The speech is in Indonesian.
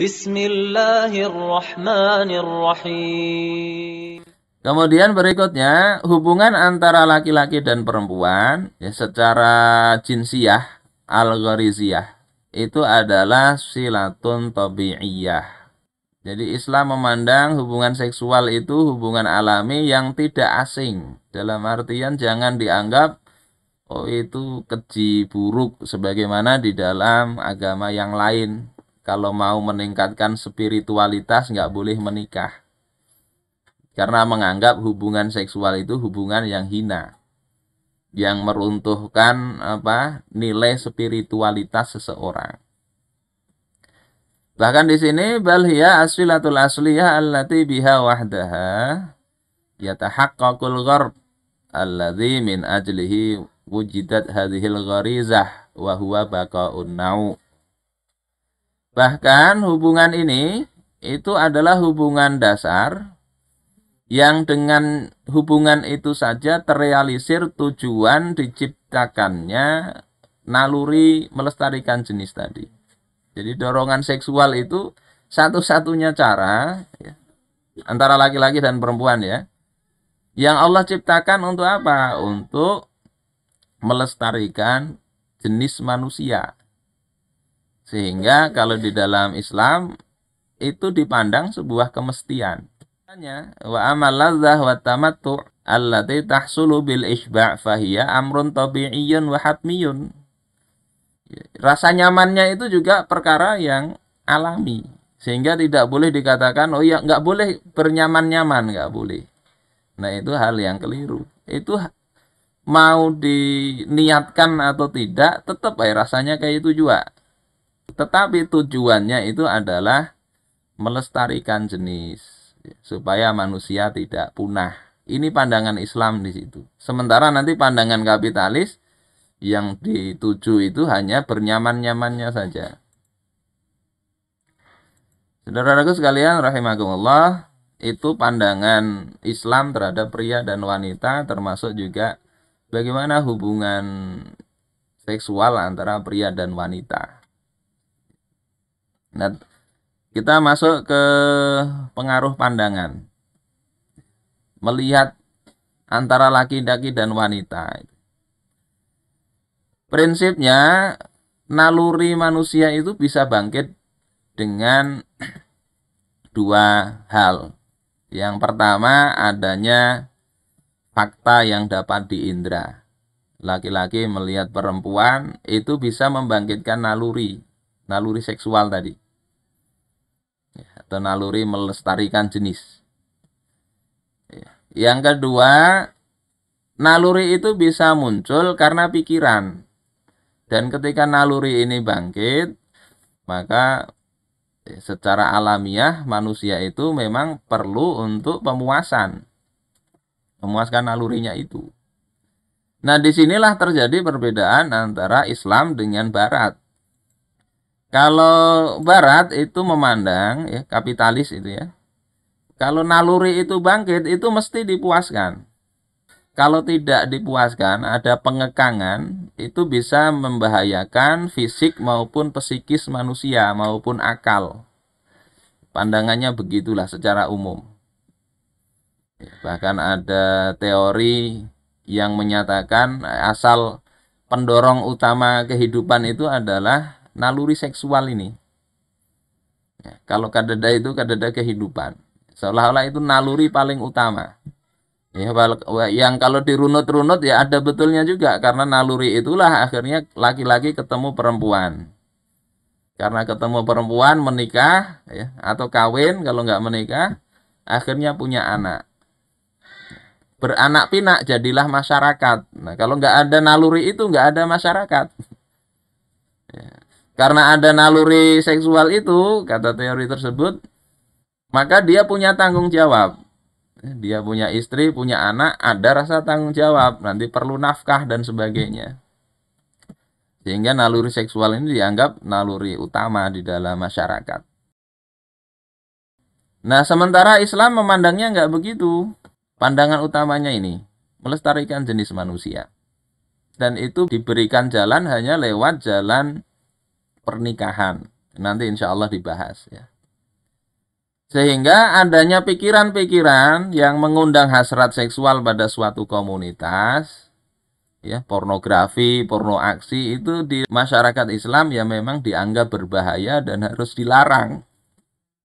Bismillahirrahmanirrahim. Kemudian berikutnya hubungan antara laki-laki dan perempuan ya secara jinsiah, algoriziah itu adalah silatun tabi'iyah. Jadi Islam memandang hubungan seksual itu hubungan alami yang tidak asing. Dalam artian jangan dianggap oh itu keji buruk sebagaimana di dalam agama yang lain kalau mau meningkatkan spiritualitas nggak boleh menikah. Karena menganggap hubungan seksual itu hubungan yang hina. Yang meruntuhkan apa nilai spiritualitas seseorang. Bahkan di sini balhiya asfilatul asliyah allati biha wahdaha yatahaqqaqul gharb alladhi min ajlihi wujidat hadhil gharizah wa huwa baqa'un nau' Bahkan hubungan ini itu adalah hubungan dasar yang dengan hubungan itu saja terrealisir tujuan diciptakannya naluri melestarikan jenis tadi. Jadi dorongan seksual itu satu-satunya cara ya, antara laki-laki dan perempuan ya. Yang Allah ciptakan untuk apa? Untuk melestarikan jenis manusia. Sehingga kalau di dalam Islam itu dipandang sebuah kemestian. Hanya wa amal ladzah wa tamattu allati tahsulu bil isba' fahiya amrun tabi'iyyun wa hatmiyun. Rasa nyamannya itu juga perkara yang alami sehingga tidak boleh dikatakan oh ya nggak boleh bernyaman-nyaman nggak boleh. Nah itu hal yang keliru. Itu mau diniatkan atau tidak tetap eh, rasanya kayak itu juga tetapi tujuannya itu adalah melestarikan jenis supaya manusia tidak punah. Ini pandangan Islam di situ. Sementara nanti pandangan kapitalis yang dituju itu hanya bernyaman-nyamannya saja. saudara Saudaraku sekalian rahimakumullah, itu pandangan Islam terhadap pria dan wanita termasuk juga bagaimana hubungan seksual antara pria dan wanita. Nah, kita masuk ke pengaruh pandangan. Melihat antara laki-laki dan wanita. Prinsipnya naluri manusia itu bisa bangkit dengan dua hal. Yang pertama adanya fakta yang dapat diindra. Laki-laki melihat perempuan itu bisa membangkitkan naluri naluri seksual tadi ya, atau naluri melestarikan jenis ya. yang kedua naluri itu bisa muncul karena pikiran dan ketika naluri ini bangkit maka ya, secara alamiah manusia itu memang perlu untuk pemuasan memuaskan nalurinya itu. Nah, disinilah terjadi perbedaan antara Islam dengan Barat. Kalau barat itu memandang ya kapitalis itu ya. Kalau naluri itu bangkit itu mesti dipuaskan. Kalau tidak dipuaskan ada pengekangan itu bisa membahayakan fisik maupun psikis manusia maupun akal. Pandangannya begitulah secara umum. Ya, bahkan ada teori yang menyatakan asal pendorong utama kehidupan itu adalah naluri seksual ini. Ya, kalau kadada itu kadada kehidupan. Seolah-olah itu naluri paling utama. Ya, yang kalau dirunut-runut ya ada betulnya juga karena naluri itulah akhirnya laki-laki ketemu perempuan. Karena ketemu perempuan menikah ya, atau kawin kalau nggak menikah akhirnya punya anak. Beranak pinak jadilah masyarakat. Nah, kalau nggak ada naluri itu nggak ada masyarakat. Ya. Karena ada naluri seksual itu, kata teori tersebut, maka dia punya tanggung jawab. Dia punya istri, punya anak, ada rasa tanggung jawab, nanti perlu nafkah dan sebagainya. Sehingga naluri seksual ini dianggap naluri utama di dalam masyarakat. Nah, sementara Islam memandangnya nggak begitu. Pandangan utamanya ini, melestarikan jenis manusia. Dan itu diberikan jalan hanya lewat jalan pernikahan. Nanti insya Allah dibahas ya. Sehingga adanya pikiran-pikiran yang mengundang hasrat seksual pada suatu komunitas, ya pornografi, porno aksi itu di masyarakat Islam ya memang dianggap berbahaya dan harus dilarang.